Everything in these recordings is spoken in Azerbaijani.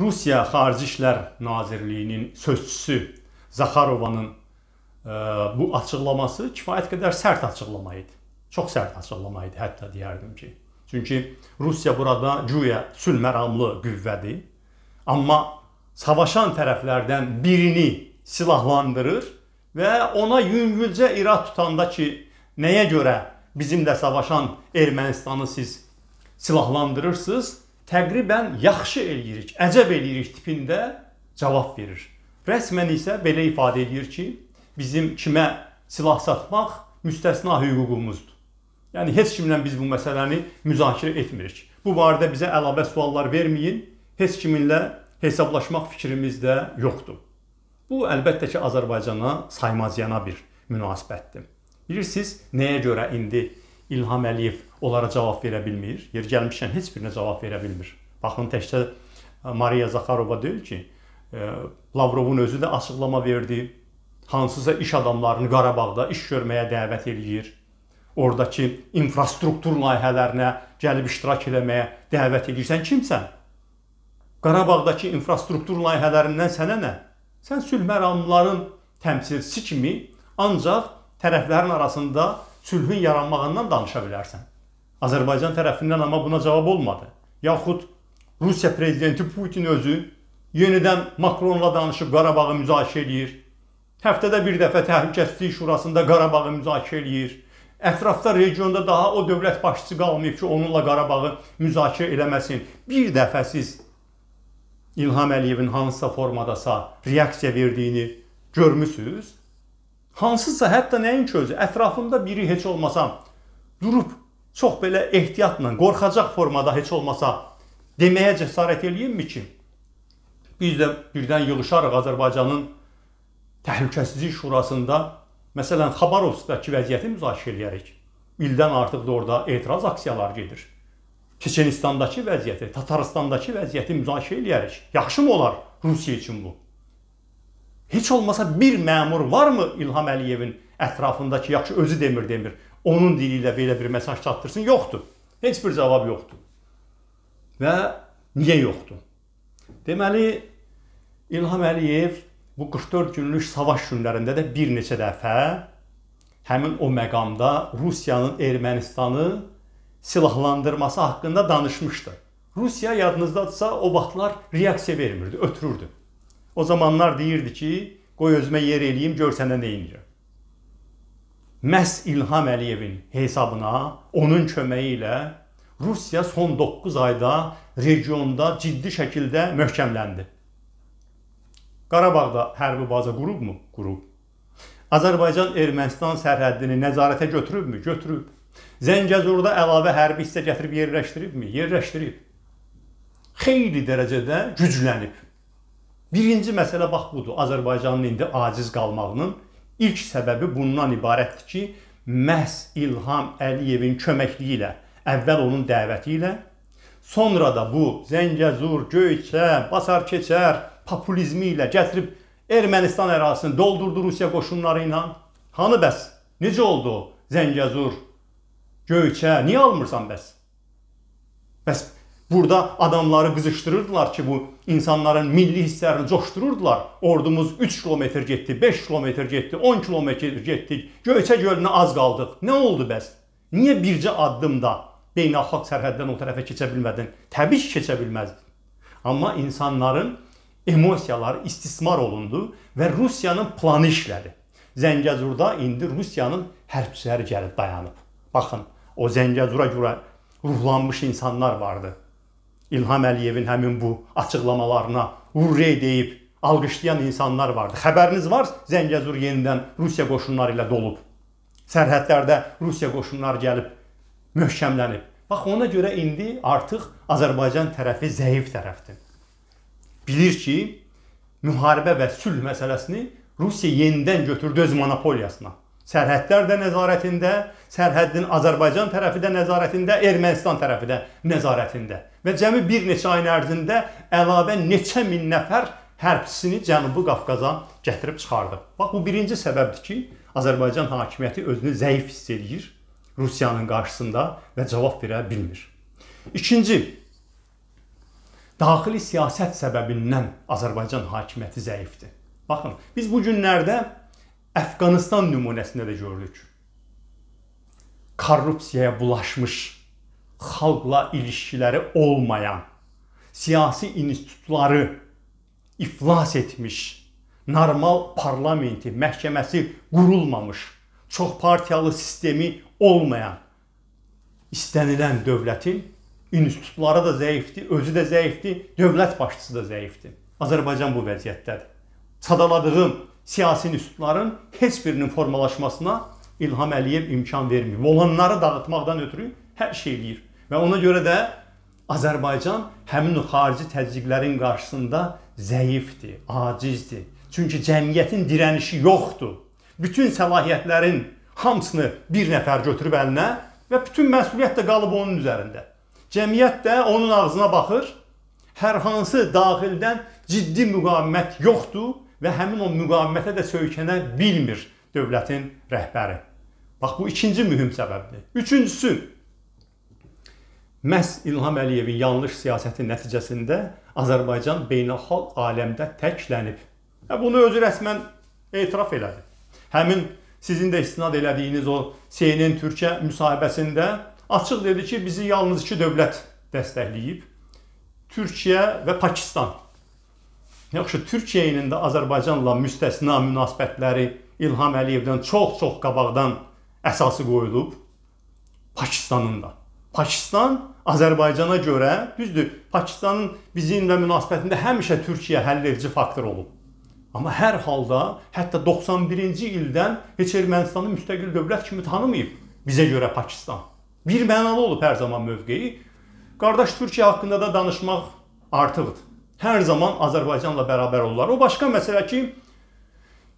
Rusiya Xarici İşlər Nazirliyinin sözçüsü Zaxarovanın e, bu açıqlaması kifayət qədər sərt açıqlama idi. Çox sərt açıqlama idi, hətta deyərdim ki. Çünki Rusiya burada güya sülh məramlı qüvvədir, amma savaşan tərəflərdən birini silahlandırır və ona yüngülcə irad tutanda ki, nəyə görə bizimlə savaşan Ermənistanı siz silahlandırırsınız? təqribən yaxşı eləyirik, əcəb eləyirik tipində cavab verir. Rəsmən isə belə ifadə eləyir ki, bizim kimə silah satmaq müstəsna hüququmuzdur. Yəni heç kimlə biz bu məsələni müzakirə etmirik. Bu barədə bizə əlavə suallar verməyin. Heç kiminlə hesablaşmaq fikrimiz də yoxdur. Bu əlbəttə ki, Azərbaycana saymaziyana bir münasibətdir. Bilirsiniz, nəyə görə indi İlham Əliyev onlara cavab verə bilmir. Yer gəlmişkən heç birinə cavab verə bilmir. Baxın təkcə e, Maria Zakharova deyil ki, e, Lavrovun özü də açıqlama verdi. Hansısa iş adamlarını Qarabağda iş görməyə dəvət eləyir. Oradakı infrastruktur layihələrinə gəlib iştirak eləməyə dəvət edirsən kimsən? Qarabağdakı infrastruktur layihələrindən sənə nə? Sən sülh məramlıların təmsilçisi kimi ancaq tərəflərin arasında sülhün yaranmağından danışa bilərsən. Azərbaycan tərəfindən amma buna cavab olmadı. Yaxud Rusiya prezidenti Putin özü yenidən Makronla danışıb Qarabağı müzakirə eləyir. Həftədə bir dəfə Təhlükəsizlik Şurasında Qarabağı müzakirə eləyir. Ətrafda regionda daha o dövlət başçısı qalmayıb ki, onunla Qarabağı müzakirə eləməsin. Bir dəfə siz İlham Əliyevin hansısa formadasa reaksiya verdiyini görmüsünüz? hansısa hətta nəinki özü, ətrafında biri heç olmasa durub çox belə ehtiyatla, qorxacaq formada heç olmasa deməyə cəsarət eləyinmi ki, biz də birdən yığışarıq Azərbaycanın Təhlükəsizlik Şurasında məsələn Xabarovskdakı vəziyyəti müzakirə eləyərik. İldən artıq da orada etiraz aksiyaları gedir. Çeçenistandakı vəziyyəti, Tataristandakı vəziyyəti müzakirə eləyərik. Yaxşımı olar Rusiya üçün bu? Heç olmasa bir məmur varmı İlham Əliyevin ətrafındakı yaxşı özü demir demir. Onun dili ilə belə bir mesaj çatdırsın, yoxdur. Heç bir cavab yoxdur. Və niyə yoxdur? Deməli İlham Əliyev bu 44 günlük savaş günlərində də bir neçə dəfə həmin o məqamda Rusiyanın Ermənistanı silahlandırması haqqında danışmışdı. Rusiya yadınızdadsa o vaxtlar reaksiya vermirdi, ötürürdü. O zamanlar deyirdi ki, qoy özümə yer eləyim, gör səndə neyincə. Məhz İlham Əliyevin hesabına onun köməyi ilə Rusiya son 9 ayda regionda ciddi şəkildə möhkəmləndi. Qarabağda hərbi baza qurubmu? Qurub. Azərbaycan-Ermənistan sərhəddini nəzarətə götürübmü? Götürüb. Zəngəzurda əlavə hərbi hissə gətirib yerləşdiribmi? Yerləşdirib. Xeyli dərəcədə güclənib. Birinci məsələ bax budur. Azərbaycanın indi aciz qalmağının ilk səbəbi bundan ibarətdir ki, məhz İlham Əliyevin köməkliyi ilə, əvvəl onun dəvəti ilə, sonra da bu Zəngəzur, Göyçə, Basar keçər populizmi ilə gətirib Ermənistan ərazisini doldurdu Rusiya qoşunları ilə. Hanı bəs? Necə oldu Zəngəzur, Göyçə? Niyə almırsan bəs? Bəs Burada adamları qızışdırırdılar ki, bu insanların milli hisslərini coşdururdular. Ordumuz 3 kilometr getdi, 5 kilometr getdi, 10 kilometr getdik. Göyçə gölünə az qaldıq. Nə oldu bəs? Niyə bircə addımda beynəlxalq sərhəddən o tərəfə keçə bilmədin? Təbii ki, keçə bilməzdin. Amma insanların emosiyaları istismar olundu və Rusiyanın planı işlədi. Zəngəzurda indi Rusiyanın hərbçiləri gəlib dayanıb. Baxın, o Zəngəzura görə ruhlanmış insanlar vardı. İlham Əliyevin həmin bu açıqlamalarına urrey deyib alqışlayan insanlar vardı. Xəbəriniz var, Zəngəzur yenidən Rusiya qoşunları ilə dolub. Sərhədlərdə Rusiya qoşunları gəlib möhkəmlənib. Bax ona görə indi artıq Azərbaycan tərəfi zəif tərəfdir. Bilir ki, müharibə və sülh məsələsini Rusiya yenidən götürdü öz monopoliyasına. Sərhədlər də nəzarətində, sərhəddin Azərbaycan tərəfi də nəzarətində, Ermənistan tərəfi də nəzarətində. Və cəmi bir neçə ayın ərzində əlavə neçə min nəfər hərbçisini Cənubi Qafqaza gətirib çıxardı. Bax bu birinci səbəbdir ki, Azərbaycan hakimiyyəti özünü zəif hiss eləyir Rusiyanın qarşısında və cavab verə bilmir. İkinci daxili siyasət səbəbindən Azərbaycan hakimiyyəti zəifdir. Baxın, biz bu günlərdə Əfqanistan nümunəsində də gördük. Korrupsiyaya bulaşmış, xalqla ilişkiləri olmayan, siyasi institutları iflas etmiş, normal parlamenti, məhkəməsi qurulmamış, çox partiyalı sistemi olmayan istənilən dövlətin institutları da zəifdir, özü də zəifdir, dövlət başçısı da zəifdir. Azərbaycan bu vəziyyətdədir. Sadaladığım siyasi institutların heç birinin formalaşmasına İlham Əliyev imkan vermir. Olanları dağıtmaqdan ötürü hər şey eləyir. Və ona görə də Azərbaycan həmin o xarici təzyiqlərin qarşısında zəifdir, acizdir. Çünki cəmiyyətin dirənişi yoxdur. Bütün səlahiyyətlərin hamısını bir nəfər götürüb əlinə və bütün məsuliyyət də qalıb onun üzərində. Cəmiyyət də onun ağzına baxır. Hər hansı daxildən ciddi müqavimət yoxdur və həmin o müqavimətə də söykənə bilmir dövlətin rəhbəri. Bax bu ikinci mühüm səbəbdir. Üçüncüsü məhz İlham Əliyevin yanlış siyasəti nəticəsində Azərbaycan beynəlxalq aləmdə təklənib. Və bunu özü rəsmən etiraf elədi. Həmin sizin də istinad elədiyiniz o CNN Türkiyə müsahibəsində açıq dedi ki, bizi yalnız iki dövlət dəstəkləyib. Türkiyə və Pakistan. Yaxşı, Türkiyənin də Azərbaycanla müstəsna münasibətləri İlham Əliyevdən çox-çox qabaqdan əsası qoyulub. Pakistanın da. Pakistan Azərbaycana görə, düzdür, Pakistanın bizimlə münasibətində həmişə Türkiyə həlledici faktor olub. Amma hər halda hətta 91-ci ildən heç Ermənistanı müstəqil dövlət kimi tanımayıb bizə görə Pakistan. Bir mənalı olub hər zaman mövqeyi. Qardaş Türkiyə haqqında da danışmaq artıqdır hər zaman Azərbaycanla bərabər olurlar. O başqa məsələ ki,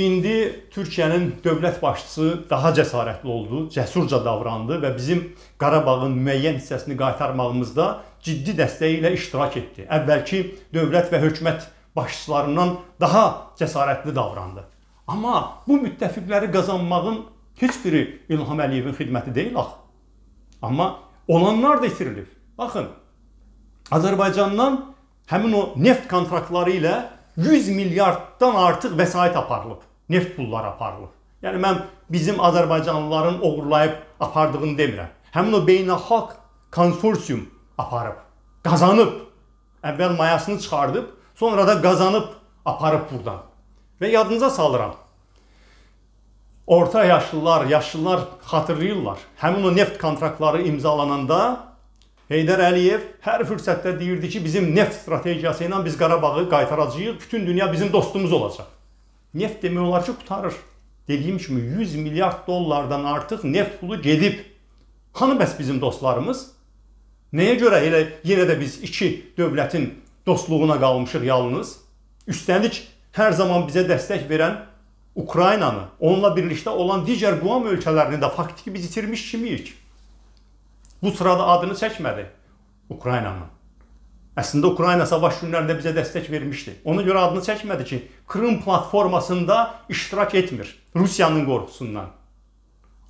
indi Türkiyənin dövlət başçısı daha cəsarətli oldu, cəsurca davrandı və bizim Qarabağın müəyyən hissəsini qaytarmağımızda ciddi dəstəyi ilə iştirak etdi. Əvvəlki dövlət və hökumət başçılarından daha cəsarətli davrandı. Amma bu müttəfiqləri qazanmağın heç biri İlham Əliyevin xidməti deyil axı. Amma olanlar da itirilib. Baxın, Azərbaycandan həmin o neft kontraktları ilə 100 milyarddan artıq vəsait aparılıb. Neft pulları aparılıb. Yəni mən bizim azərbaycanlıların oğurlayıb apardığını demirəm. Həmin o beynəlxalq konsorsium aparıb, qazanıb. Əvvəl mayasını çıxardıb, sonra da qazanıb aparıb burdan. Və yadınıza salıram. Orta yaşlılar, yaşlılar xatırlayırlar. Həmin o neft kontraktları imzalananda Heydər Əliyev hər fürsətdə deyirdi ki, bizim neft strategiyası ilə biz Qarabağı qaytaracağıq, bütün dünya bizim dostumuz olacaq. Neft demək olar ki, qutarır. Dediyim kimi 100 milyard dollardan artıq neft pulu gedib. Hanı bəs bizim dostlarımız? Nəyə görə elə yenə də biz iki dövlətin dostluğuna qalmışıq yalnız? Üstəlik hər zaman bizə dəstək verən Ukraynanı, onunla birlikdə olan digər Quam ölkələrini də faktiki biz itirmiş kimiyik bu sırada adını çəkmədi Ukraynanın. Əslində Ukrayna savaş günlərində bizə dəstək vermişdi. Ona görə adını çəkmədi ki, Krım platformasında iştirak etmir Rusiyanın qorxusundan.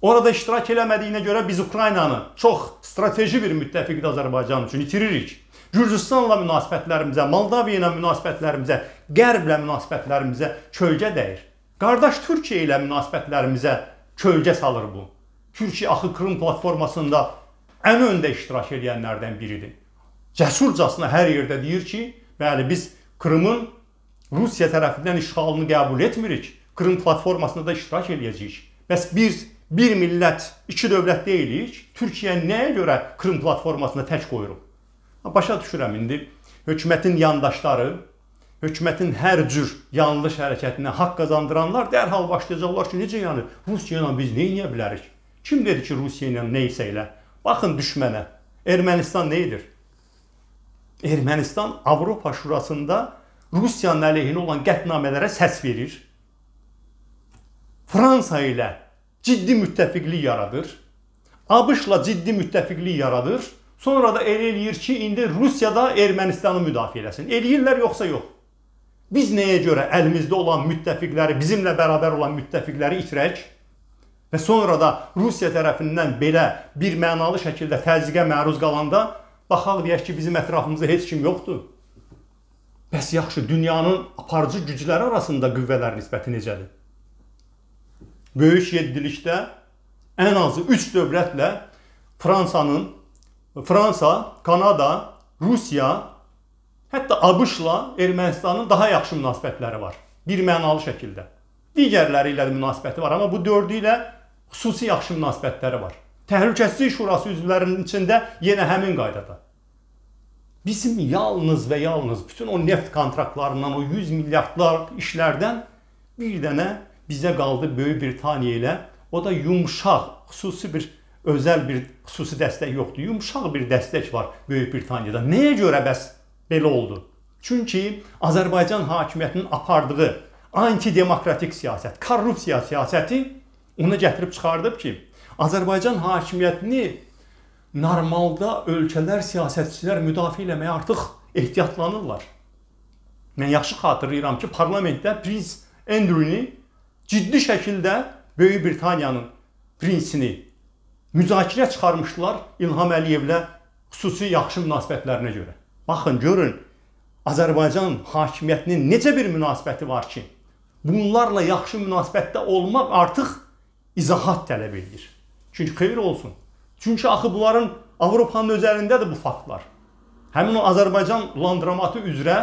Orada iştirak eləmədiyinə görə biz Ukraynanı çox strateji bir müttəfiqdir Azərbaycan üçün itiririk. Gürcüstanla münasibətlərimizə, Moldaviya ilə münasibətlərimizə, Qərblə münasibətlərimizə kölgə dəyir. Qardaş Türkiyə ilə münasibətlərimizə kölgə salır bu. Türkiyə axı Krım platformasında ən öndə iştirak edənlərdən biridir. Cəsurcasına hər yerdə deyir ki, bəli biz Krımın Rusiya tərəfindən işğalını qəbul etmirik. Krım platformasında da iştirak edəcəyik. Bəs biz bir millət, iki dövlət deyilik. Türkiyə nəyə görə Krım platformasına tək qoyuruq? Başa düşürəm indi hökumətin yandaşları hökumətin hər cür yanlış hərəkətinə haqq qazandıranlar dərhal başlayacaqlar ki, necə yəni Rusiya ilə biz nə edə bilərik? Kim dedi ki, Rusiya ilə nə isə elə Baxın düşmənə. Ermənistan nə edir? Ermənistan Avropa Şurasında Rusiyanın əleyhinə olan qətnamələrə səs verir. Fransa ilə ciddi müttəfiqlik yaradır. ABŞ-la ciddi müttəfiqlik yaradır. Sonra da el eləyir ki, indi Rusiyada Ermənistanı müdafiə eləsin. Eləyirlər yoxsa yox. Biz nəyə görə əlimizdə olan müttəfiqləri, bizimlə bərabər olan müttəfiqləri itirək? və sonra da Rusiya tərəfindən belə bir mənalı şəkildə təzyiqə məruz qalanda baxaq deyək ki, bizim ətrafımızda heç kim yoxdur. Bəs yaxşı, dünyanın aparıcı gücləri arasında qüvvələr nisbəti necədir? Böyük yeddilikdə ən azı 3 dövlətlə Fransanın Fransa, Kanada, Rusiya, hətta ABŞ-la Ermənistanın daha yaxşı münasibətləri var. Bir mənalı şəkildə. Digərləri ilə də münasibəti var, amma bu dördü ilə xüsusi yaxşı münasibətləri var. Təhlükəsizlik Şurası üzvlərinin içində yenə həmin qaydada. Bizim yalnız və yalnız bütün o neft kontraktlarından, o 100 milyardlar işlərdən bir dənə bizə qaldı Böyük Britaniya ilə. O da yumşaq, xüsusi bir özəl bir xüsusi dəstək yoxdur. Yumşaq bir dəstək var Böyük Britaniyada. Nəyə görə bəs belə oldu? Çünki Azərbaycan hakimiyyətinin apardığı antidemokratik siyasət, korrupsiya siyasəti onu gətirib çıxardıb ki, Azərbaycan hakimiyyətini normalda ölkələr, siyasətçilər müdafiə eləməyə artıq ehtiyatlanırlar. Mən yaxşı xatırlayıram ki, parlamentdə prins Andrew-ni ciddi şəkildə Böyük Britaniyanın prinsini müzakirə çıxarmışdılar İlham Əliyevlə xüsusi yaxşı münasibətlərinə görə. Baxın, görün, Azərbaycan hakimiyyətinin necə bir münasibəti var ki, bunlarla yaxşı münasibətdə olmaq artıq izahat tələb edir. Çünki xeyir olsun. Çünki axı bunların Avropanın özəlindədir bu faktlar. Həmin o Azərbaycan landramatı üzrə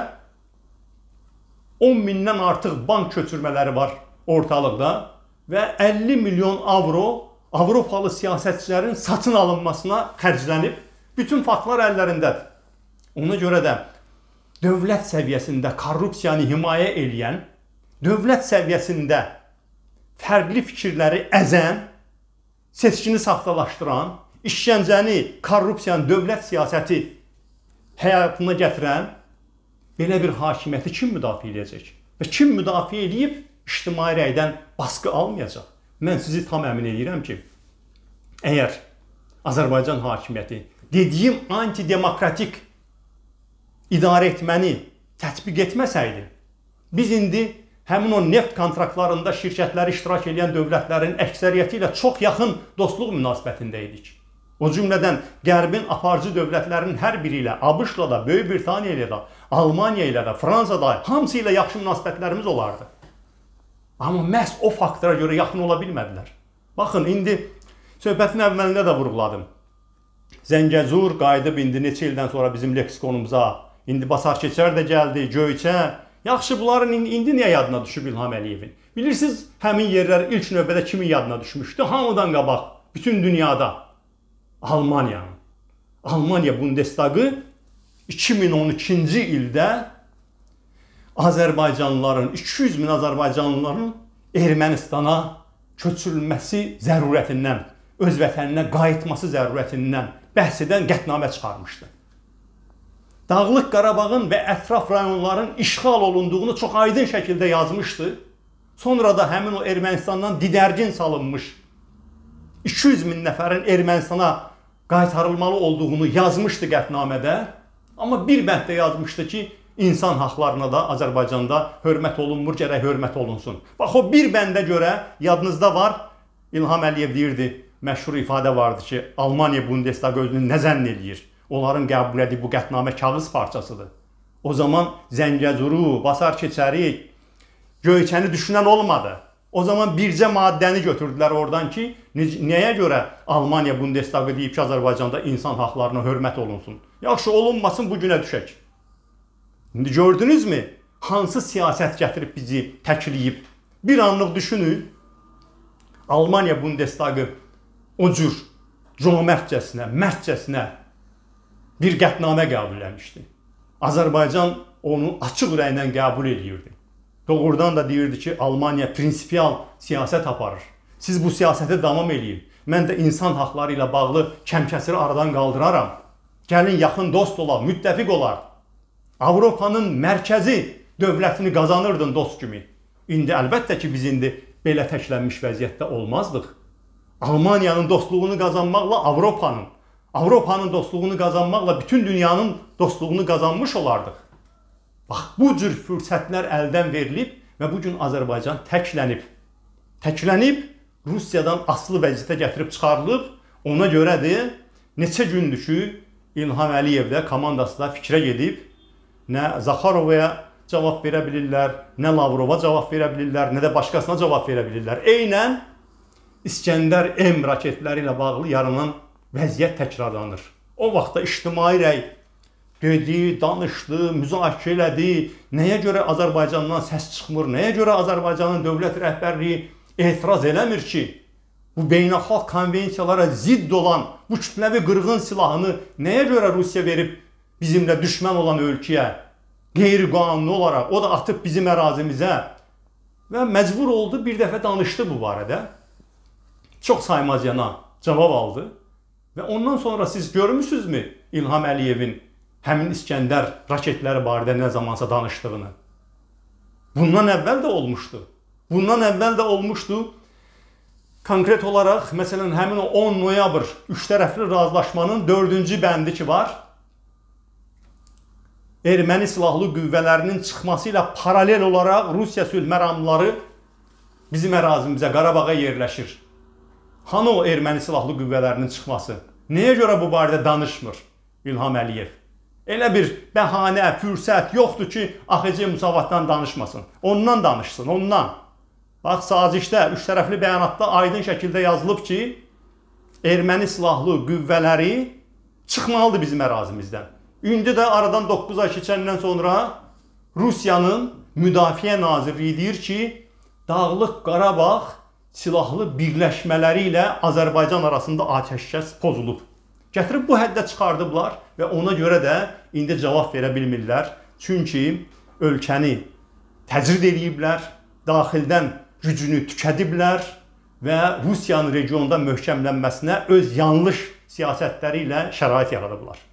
10 mindən artıq bank köçürmələri var ortalıqda və 50 milyon avro Avropalı siyasətçilərin satın alınmasına xərclənib. Bütün faktlar əllərindədir. Ona görə də dövlət səviyyəsində korrupsiyanı himayə edən, dövlət səviyyəsində fərqli fikirləri əzən, seçkini saxtalaşdıran, işgəncəni, korrupsiyanı, dövlət siyasəti həyatına gətirən belə bir hakimiyyəti kim müdafiə edəcək? Və kim müdafiə edib ictimai rəydən baskı almayacaq? Mən sizi tam əmin edirəm ki, əgər Azərbaycan hakimiyyəti dediyim antidemokratik idarə etməni tətbiq etməsəydi, biz indi həmin o neft kontraktlarında şirkətləri iştirak edən dövlətlərin əksəriyyəti ilə çox yaxın dostluq münasibətində idik. O cümlədən Qərbin aparıcı dövlətlərinin hər biri ilə, ABŞ-la da, Böyük Britaniya ilə də, Almaniya ilə də, Fransa da, hamısı ilə yaxşı münasibətlərimiz olardı. Amma məhz o faktora görə yaxın ola bilmədilər. Baxın, indi söhbətin əvvəlində də vurğuladım. Zəngəzur qayıdıb indi neçə ildən sonra bizim leksikonumuza, indi Basarkeçər də gəldi, Göyçə, Yaxşı, bunların indi, indi niyə yadına düşüb İlham Əliyevin? Bilirsiniz, həmin yerlər ilk növbədə kimin yadına düşmüşdü? Hamıdan qabaq, bütün dünyada. Almaniyanın. Almaniya Bundestagı 2012-ci ildə Azərbaycanlıların, 200 min Azərbaycanlıların Ermənistana köçürülməsi zərurətindən, öz vətəninə qayıtması zərurətindən bəhs edən qətnamə çıxarmışdı. Dağlıq Qarabağın və ətraf rayonların işğal olunduğunu çox aydın şəkildə yazmışdı. Sonra da həmin o Ermənistandan didərgin salınmış 200 min nəfərin Ermənistana qaytarılmalı olduğunu yazmışdı qətnamədə. Amma bir bənddə yazmışdı ki, insan haqlarına da Azərbaycanda hörmət olunmur, gərək hörmət olunsun. Bax o bir bəndə görə yadınızda var, İlham Əliyev deyirdi, məşhur ifadə vardı ki, Almaniya Bundestag özünü nə zənn eləyir? onların qəbul etdiyi bu qətnamə kağız parçasıdır. O zaman Zəngəzuru, Basar keçəri, Göyçəni düşünən olmadı. O zaman bircə maddəni götürdülər oradan ki, nəyə görə Almaniya Bundestagı deyib ki, Azərbaycanda insan haqlarına hörmət olunsun. Yaxşı olunmasın, bu günə düşək. İndi gördünüzmü? Hansı siyasət gətirib bizi təkliyib? Bir anlıq düşünün. Almaniya Bundestagı o cür cömərtcəsinə, mərtcəsinə bir qətnamə qəbul eləmişdi. Azərbaycan onu açıq rəylə qəbul eləyirdi. Doğrudan da deyirdi ki, Almaniya prinsipial siyasət aparır. Siz bu siyasətə davam eləyin. Mən də insan haqları ilə bağlı kəmkəsiri aradan qaldıraram. Gəlin yaxın dost olaq, müttəfiq olaq. Avropanın mərkəzi dövlətini qazanırdın dost kimi. İndi əlbəttə ki, biz indi belə təklənmiş vəziyyətdə olmazdıq. Almaniyanın dostluğunu qazanmaqla Avropanın Avropanın dostluğunu qazanmaqla bütün dünyanın dostluğunu qazanmış olardıq. Bax, bu cür fürsətlər əldən verilib və bu gün Azərbaycan təklənib. Təklənib Rusiyadan aslı vəziyyətə gətirib çıxarılıb. Ona görədir neçə gündür ki, İlham Əliyev də komandası da fikrə gedib. Nə Zaxarovaya cavab verə bilirlər, nə Lavrova cavab verə bilirlər, nə də başqasına cavab verə bilirlər. Eynən İskəndər M raketləri ilə bağlı yaranan vəziyyət təkrarlanır. O vaxtda ictimai rəy dedi, danışdı, müzakirə elədi. Nəyə görə Azərbaycandan səs çıxmır? Nəyə görə Azərbaycanın dövlət rəhbərliyi etiraz eləmir ki, bu beynəlxalq konvensiyalara zidd olan bu kütləvi qırğın silahını nəyə görə Rusiya verib bizimlə düşmən olan ölkəyə qeyri-qanuni olaraq o da atıb bizim ərazimizə və məcbur oldu bir dəfə danışdı bu barədə. Çox saymaz yana cavab aldı. Və ondan sonra siz görmüsünüzmü İlham Əliyevin həmin İskəndər raketləri barədə nə zamansa danışdığını? Bundan əvvəl də olmuşdu. Bundan əvvəl də olmuşdu. Konkret olaraq, məsələn, həmin o 10 noyabr üç tərəfli razılaşmanın 4-cü bəndi ki var, erməni silahlı qüvvələrinin çıxması ilə paralel olaraq Rusiya sülh məramları bizim ərazimizə, Qarabağa yerləşir. Hanı o erməni silahlı qüvvələrinin çıxması? Nəyə görə bu barədə danışmır İlham Əliyev? Elə bir bəhanə, fürsət yoxdur ki, AXC müsavatdan danışmasın. Ondan danışsın, ondan. Bax, sazişdə, üç tərəfli bəyanatda aydın şəkildə yazılıb ki, erməni silahlı qüvvələri çıxmalıdır bizim ərazimizdən. İndi də aradan 9 ay keçəndən sonra Rusiyanın Müdafiə Nazirliyi deyir ki, Dağlıq Qarabağ silahlı birləşmələri ilə Azərbaycan arasında atəşkəs pozulub. Gətirib bu həddə çıxardıblar və ona görə də indi cavab verə bilmirlər. Çünki ölkəni təcrid ediblər, daxildən gücünü tükədiblər və Rusiyanın regionda möhkəmlənməsinə öz yanlış siyasətləri ilə şərait yaradıblar.